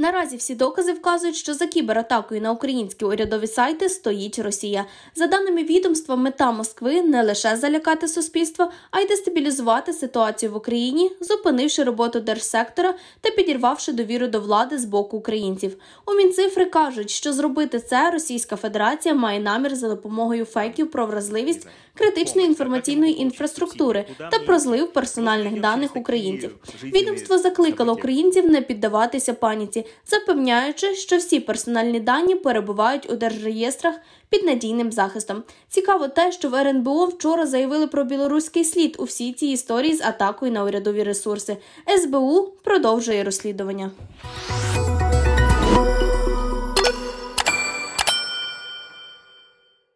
Наразі всі докази вказують, що за кібератакою на українські урядові сайти стоїть Росія. За даними відомства, мета Москви не лише залякати суспільство, а й дестабілізувати ситуацію в Україні, зупинивши роботу держсектора та підірвавши довіру до влади з боку українців. У мінцифри кажуть, що зробити це Російська Федерація має намір за допомогою фейків про вразливість критичної інформаційної інфраструктури та про злив персональних даних українців. Відомство закликало українців не піддаватися паніці запевняючи, що всі персональні дані перебувають у держреєстрах під надійним захистом. Цікаво те, що в РНБО вчора заявили про білоруський слід у всій цій історії з атакою на урядові ресурси. СБУ продовжує розслідування.